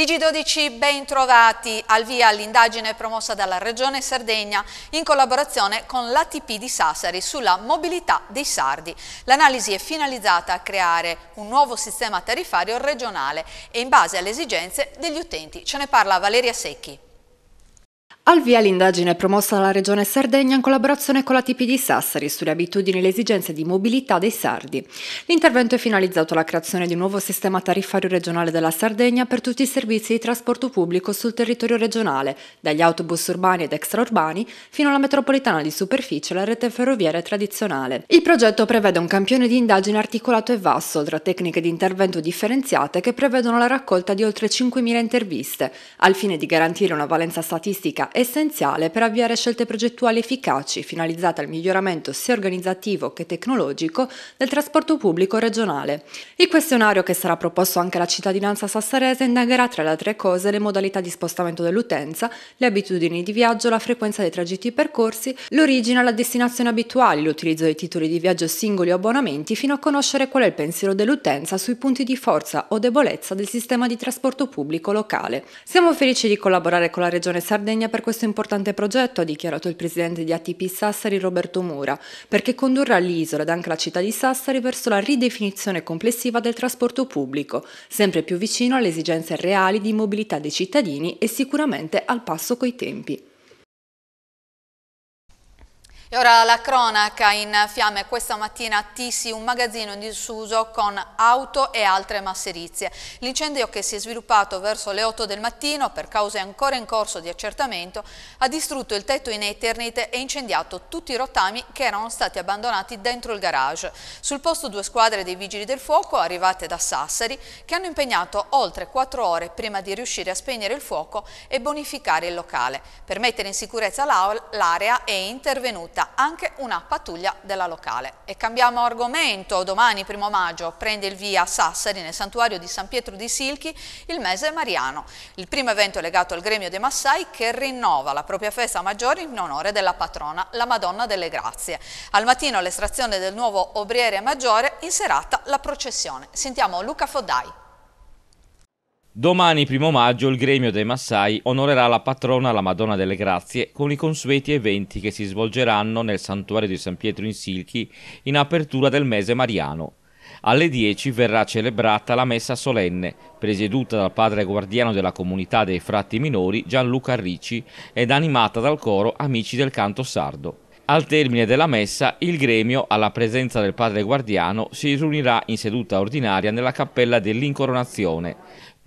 TG12 ben trovati al via all'indagine promossa dalla Regione Sardegna in collaborazione con l'ATP di Sassari sulla mobilità dei sardi. L'analisi è finalizzata a creare un nuovo sistema tarifario regionale e in base alle esigenze degli utenti. Ce ne parla Valeria Secchi. Al via l'indagine promossa dalla Regione Sardegna in collaborazione con la TP di Sassari sulle abitudini e le esigenze di mobilità dei sardi. L'intervento è finalizzato alla creazione di un nuovo sistema tariffario regionale della Sardegna per tutti i servizi di trasporto pubblico sul territorio regionale, dagli autobus urbani ed extraurbani fino alla metropolitana di superficie e la rete ferroviaria tradizionale. Il progetto prevede un campione di indagine articolato e vasto, oltre a tecniche di intervento differenziate che prevedono la raccolta di oltre 5.000 interviste, al fine di garantire una valenza statistica essenziale per avviare scelte progettuali efficaci finalizzate al miglioramento sia organizzativo che tecnologico del trasporto pubblico regionale. Il questionario che sarà proposto anche alla cittadinanza sassarese indagherà tra le altre cose le modalità di spostamento dell'utenza, le abitudini di viaggio, la frequenza dei tragitti percorsi, l'origine e la destinazione abituali, l'utilizzo dei titoli di viaggio singoli o abbonamenti fino a conoscere qual è il pensiero dell'utenza sui punti di forza o debolezza del sistema di trasporto pubblico locale. Siamo felici di collaborare con la Regione Sardegna per per questo importante progetto, ha dichiarato il presidente di ATP Sassari Roberto Mura, perché condurrà l'isola ed anche la città di Sassari verso la ridefinizione complessiva del trasporto pubblico, sempre più vicino alle esigenze reali di mobilità dei cittadini e sicuramente al passo coi tempi. E ora la cronaca in fiamme questa mattina a Tisi, un magazzino in disuso con auto e altre masserizie. L'incendio che si è sviluppato verso le 8 del mattino per cause ancora in corso di accertamento ha distrutto il tetto in Eternit e incendiato tutti i rottami che erano stati abbandonati dentro il garage. Sul posto due squadre dei vigili del fuoco arrivate da Sassari che hanno impegnato oltre 4 ore prima di riuscire a spegnere il fuoco e bonificare il locale. Per mettere in sicurezza l'area è intervenuta organizza anche una pattuglia della locale. E cambiamo argomento, domani primo maggio prende il via a Sassari nel santuario di San Pietro di Silchi il mese mariano, il primo evento legato al gremio dei Massai che rinnova la propria festa maggiore in onore della patrona, la Madonna delle Grazie. Al mattino l'estrazione del nuovo obriere maggiore, in serata la processione. Sentiamo Luca Foddai. Domani, primo maggio, il gremio dei Massai onorerà la patrona, la Madonna delle Grazie, con i consueti eventi che si svolgeranno nel santuario di San Pietro in Silchi in apertura del mese mariano. Alle 10 verrà celebrata la messa solenne, presieduta dal padre guardiano della comunità dei frati minori Gianluca Ricci ed animata dal coro Amici del Canto Sardo. Al termine della messa, il gremio, alla presenza del padre guardiano, si riunirà in seduta ordinaria nella cappella dell'Incoronazione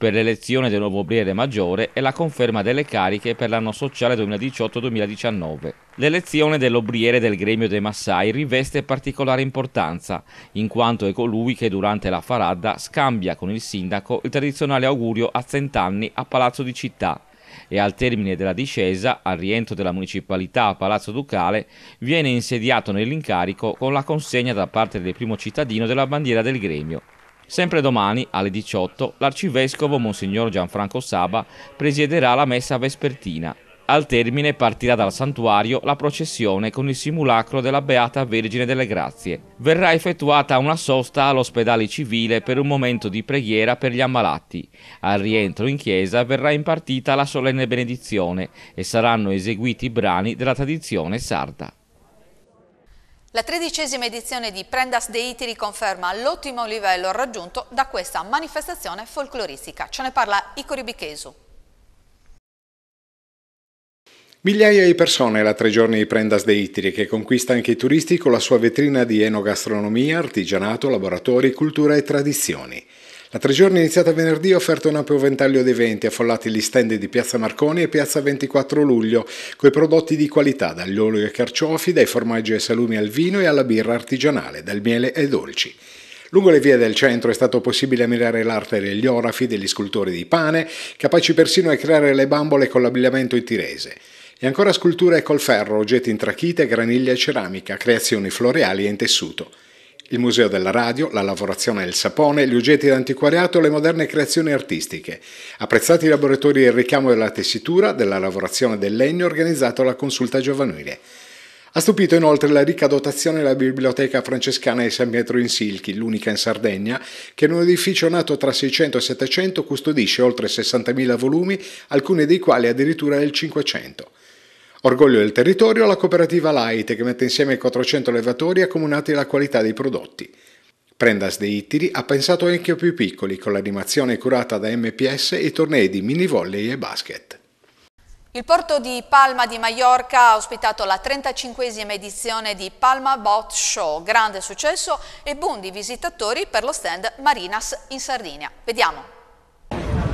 per l'elezione del nuovo obriere maggiore e la conferma delle cariche per l'anno sociale 2018-2019. L'elezione dell'obriere del gremio dei Massai riveste particolare importanza, in quanto è colui che durante la faradda scambia con il sindaco il tradizionale augurio a cent'anni a Palazzo di Città e al termine della discesa, al rientro della municipalità a Palazzo Ducale, viene insediato nell'incarico con la consegna da parte del primo cittadino della bandiera del gremio. Sempre domani, alle 18, l'arcivescovo Monsignor Gianfranco Saba presiederà la messa vespertina. Al termine partirà dal santuario la processione con il simulacro della Beata Vergine delle Grazie. Verrà effettuata una sosta all'ospedale civile per un momento di preghiera per gli ammalati. Al rientro in chiesa verrà impartita la solenne benedizione e saranno eseguiti i brani della tradizione sarda. La tredicesima edizione di Prendas de Itiri conferma l'ottimo livello raggiunto da questa manifestazione folcloristica. Ce ne parla Icori Bichesu. Migliaia di persone la tre giorni di Prendas de Itri che conquista anche i turisti con la sua vetrina di enogastronomia, artigianato, laboratori, cultura e tradizioni. La tre giorni iniziata venerdì ha offerto un ampio ventaglio di eventi affollati gli stand di Piazza Marconi e Piazza 24 Luglio, coi prodotti di qualità, dagli olio e carciofi, dai formaggi e salumi al vino e alla birra artigianale, dal miele ai dolci. Lungo le vie del centro è stato possibile ammirare l'arte degli orafi, degli scultori di pane, capaci persino a creare le bambole con l'abbigliamento in tirese. E ancora sculture col ferro, oggetti in trachite, graniglia e ceramica, creazioni floreali e in tessuto il Museo della Radio, la lavorazione del sapone, gli oggetti d'antiquariato e le moderne creazioni artistiche. Apprezzati i laboratori del ricamo della tessitura, della lavorazione del legno organizzato alla consulta giovanile. Ha stupito inoltre la ricca dotazione della Biblioteca Francescana di San Pietro in Silchi, l'unica in Sardegna, che in un edificio nato tra 600 e 700 custodisce oltre 60.000 volumi, alcuni dei quali addirittura del 500. Orgoglio del territorio la cooperativa Light che mette insieme 400 allevatori accomunati alla qualità dei prodotti. Prendas dei Ittiri ha pensato anche ai più piccoli con l'animazione curata da MPS e tornei di mini volley e basket. Il porto di Palma di Mallorca ha ospitato la 35esima edizione di Palma Boat Show, grande successo e boom di visitatori per lo stand Marinas in Sardegna. Vediamo.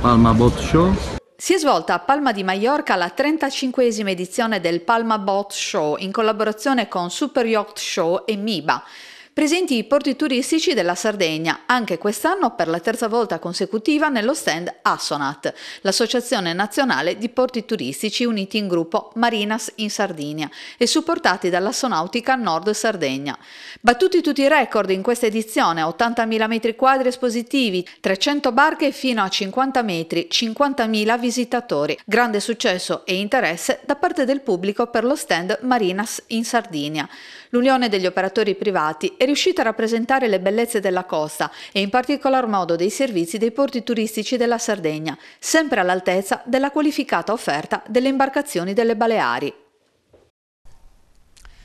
Palma Boat Show si è svolta a Palma di Mallorca la 35esima edizione del Palma Boat Show in collaborazione con Super Yacht Show e MIBA presenti i porti turistici della Sardegna, anche quest'anno per la terza volta consecutiva nello stand Assonat, l'Associazione Nazionale di Porti Turistici uniti in gruppo Marinas in Sardegna e supportati dall'Assonautica Nord Sardegna. Battuti tutti i record in questa edizione, 80.000 m2 espositivi, 300 barche fino a 50 metri, 50.000 visitatori. Grande successo e interesse da parte del pubblico per lo stand Marinas in Sardegna. L'Unione degli operatori privati è riuscita a rappresentare le bellezze della costa e in particolar modo dei servizi dei porti turistici della Sardegna, sempre all'altezza della qualificata offerta delle imbarcazioni delle Baleari.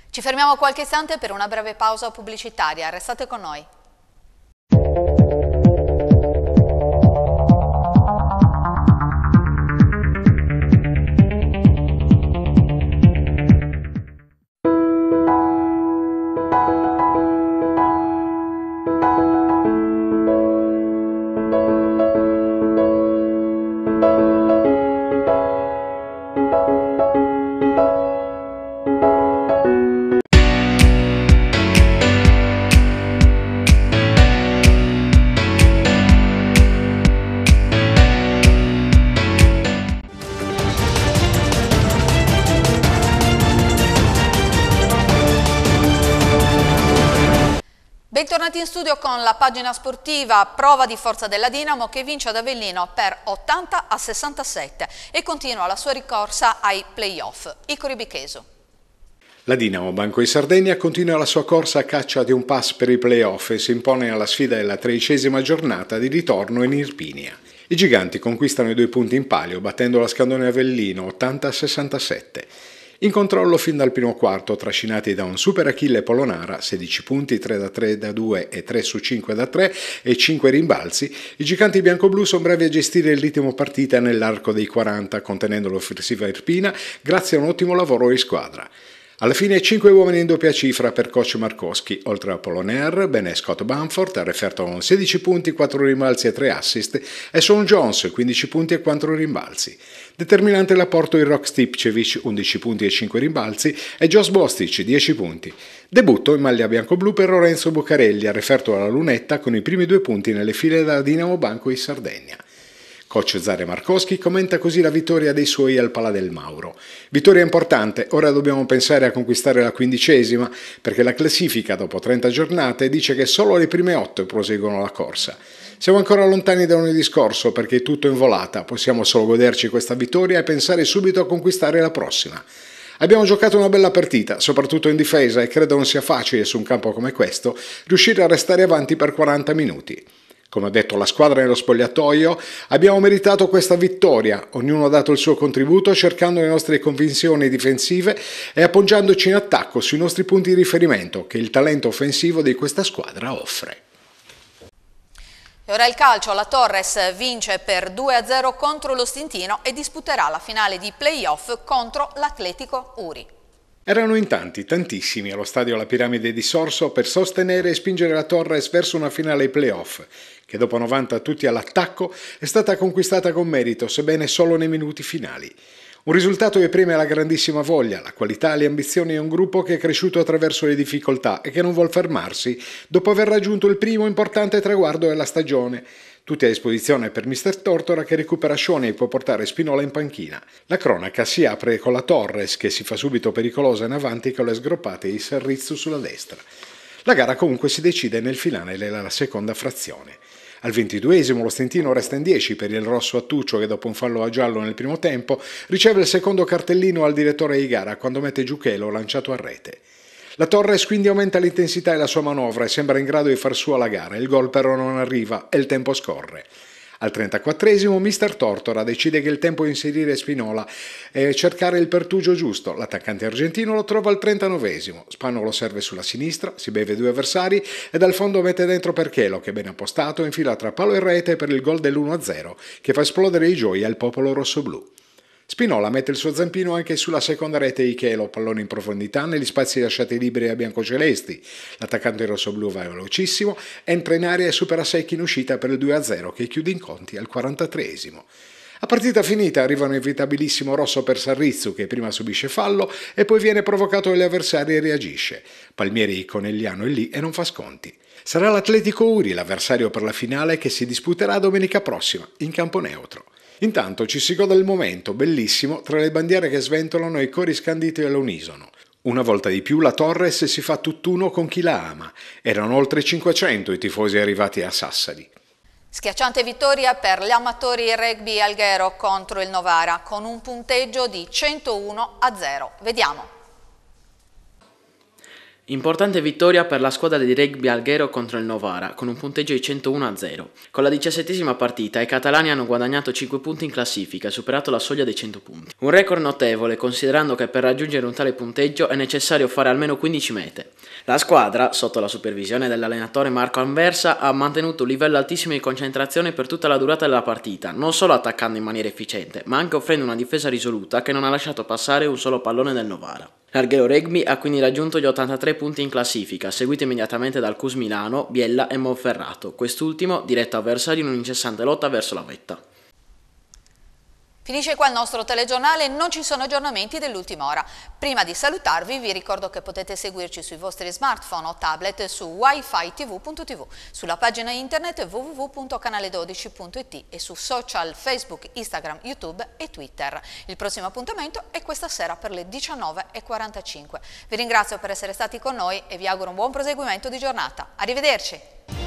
Ci fermiamo qualche istante per una breve pausa pubblicitaria. Restate con noi. con la pagina sportiva prova di forza della Dinamo che vince ad Avellino per 80 a 67 e continua la sua ricorsa ai playoff. Icori Bicheso. La Dinamo Banco in Sardegna continua la sua corsa a caccia di un pass per i playoff e si impone alla sfida della tredicesima giornata di ritorno in Irpinia. I giganti conquistano i due punti in palio battendo la Scandone Avellino 80 a 67 in controllo fin dal primo quarto, trascinati da un super Achille Polonara, 16 punti, 3 da 3 da 2 e 3 su 5 da 3 e 5 rimbalzi, i giganti bianco-blu sono bravi a gestire il ritmo partita nell'arco dei 40, contenendo l'offensiva irpina grazie a un ottimo lavoro di squadra. Alla fine 5 uomini in doppia cifra per coach Marcoschi, oltre a Poloner, bene Scott Bamford, referto con 16 punti, 4 rimbalzi e 3 assist, e Sean Jones 15 punti e 4 rimbalzi. Determinante l'apporto di Rock Stipcevic 11 punti e 5 rimbalzi e Jos Bostic 10 punti. Debutto in maglia bianco-blu per Lorenzo Boccarelli, referto alla lunetta con i primi due punti nelle file da Dinamo Banco in Sardegna. Coach Zare Marcoschi commenta così la vittoria dei suoi al Pala del Mauro. Vittoria importante, ora dobbiamo pensare a conquistare la quindicesima, perché la classifica dopo 30 giornate dice che solo le prime 8 proseguono la corsa. Siamo ancora lontani da lunedì scorso perché è tutto in volata, possiamo solo goderci questa vittoria e pensare subito a conquistare la prossima. Abbiamo giocato una bella partita, soprattutto in difesa, e credo non sia facile su un campo come questo riuscire a restare avanti per 40 minuti. Come ho detto, la squadra nello spogliatoio abbiamo meritato questa vittoria, ognuno ha dato il suo contributo cercando le nostre convinzioni difensive e appoggiandoci in attacco sui nostri punti di riferimento che il talento offensivo di questa squadra offre. E ora il calcio, la Torres vince per 2-0 contro lo Stintino e disputerà la finale di playoff contro l'Atletico Uri. Erano in tanti, tantissimi, allo stadio La Piramide di Sorso per sostenere e spingere la Torres verso una finale playoff, che dopo 90 tutti all'attacco è stata conquistata con merito, sebbene solo nei minuti finali. Un risultato che preme la grandissima voglia, la qualità, le ambizioni di un gruppo che è cresciuto attraverso le difficoltà e che non vuol fermarsi dopo aver raggiunto il primo importante traguardo della stagione tutti a disposizione per Mr. Tortora che recupera Shoney e può portare Spinola in panchina. La cronaca si apre con la Torres che si fa subito pericolosa in avanti con le sgroppate di Serrizzo sulla destra. La gara comunque si decide nel finale della seconda frazione. Al ventiduesimo lo Stentino resta in 10 per il rosso Attuccio che dopo un fallo a giallo nel primo tempo riceve il secondo cartellino al direttore di gara quando mette Giuchelo lanciato a rete. La Torres quindi aumenta l'intensità e la sua manovra e sembra in grado di far sua la gara. Il gol però non arriva e il tempo scorre. Al 34esimo Mr. Tortora decide che il tempo è inserire Spinola e cercare il pertugio giusto. L'attaccante argentino lo trova al 39esimo. Spanola serve sulla sinistra, si beve due avversari e dal fondo mette dentro Perchelo che ben appostato infila tra palo e rete per il gol dell'1-0 che fa esplodere i gioia al popolo rossoblù. Spinola mette il suo zampino anche sulla seconda rete Ichelo, pallone in profondità negli spazi lasciati liberi ai biancocelesti. L'attaccante rossoblù va velocissimo, entra in area e supera Secchi in uscita per il 2-0 che chiude in conti al 43esimo. A partita finita arriva un evitabilissimo rosso per Sarrizzu che prima subisce fallo e poi viene provocato dagli avversari e reagisce. Palmieri Conegliano è lì e non fa sconti. Sarà l'Atletico Uri l'avversario per la finale che si disputerà domenica prossima in campo neutro. Intanto ci si gode il momento, bellissimo, tra le bandiere che sventolano e i cori scanditi all'unisono. Una volta di più la Torres si fa tutt'uno con chi la ama. Erano oltre 500 i tifosi arrivati a Sassari. Schiacciante vittoria per gli amatori rugby Alghero contro il Novara con un punteggio di 101 a 0. Vediamo. Importante vittoria per la squadra di rugby Alghero contro il Novara, con un punteggio di 101-0. Con la diciassettesima partita i catalani hanno guadagnato 5 punti in classifica e superato la soglia dei 100 punti. Un record notevole considerando che per raggiungere un tale punteggio è necessario fare almeno 15 mete. La squadra, sotto la supervisione dell'allenatore Marco Anversa, ha mantenuto un livello altissimo di concentrazione per tutta la durata della partita, non solo attaccando in maniera efficiente, ma anche offrendo una difesa risoluta che non ha lasciato passare un solo pallone del Novara. L'Arghero Regmi ha quindi raggiunto gli 83 punti in classifica, seguito immediatamente dal Cus Milano, Biella e Monferrato, quest'ultimo diretto avversario in un'incessante lotta verso la vetta. Finisce qua il nostro telegiornale, non ci sono aggiornamenti dell'ultima ora. Prima di salutarvi vi ricordo che potete seguirci sui vostri smartphone o tablet su wifitv.tv, sulla pagina internet www.canale12.it e su social Facebook, Instagram, YouTube e Twitter. Il prossimo appuntamento è questa sera per le 19.45. Vi ringrazio per essere stati con noi e vi auguro un buon proseguimento di giornata. Arrivederci!